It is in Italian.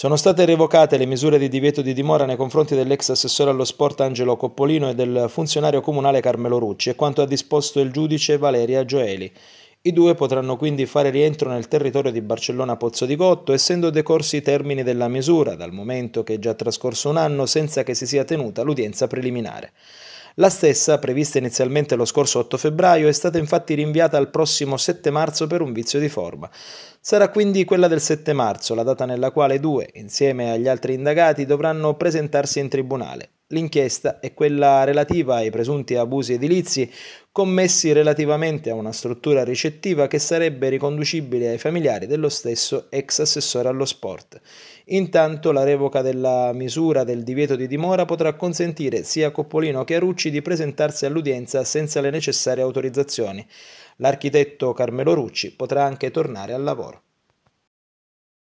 Sono state revocate le misure di divieto di dimora nei confronti dell'ex assessore allo sport Angelo Coppolino e del funzionario comunale Carmelo Rucci e quanto ha disposto il giudice Valeria Gioeli. I due potranno quindi fare rientro nel territorio di Barcellona Pozzo di Gotto, essendo decorsi i termini della misura, dal momento che è già trascorso un anno senza che si sia tenuta l'udienza preliminare. La stessa, prevista inizialmente lo scorso 8 febbraio, è stata infatti rinviata al prossimo 7 marzo per un vizio di forma. Sarà quindi quella del 7 marzo, la data nella quale i due, insieme agli altri indagati, dovranno presentarsi in tribunale. L'inchiesta è quella relativa ai presunti abusi edilizi commessi relativamente a una struttura ricettiva che sarebbe riconducibile ai familiari dello stesso ex assessore allo sport. Intanto la revoca della misura del divieto di dimora potrà consentire sia a Coppolino che a Rucci di presentarsi all'udienza senza le necessarie autorizzazioni. L'architetto Carmelo Rucci potrà anche tornare al lavoro.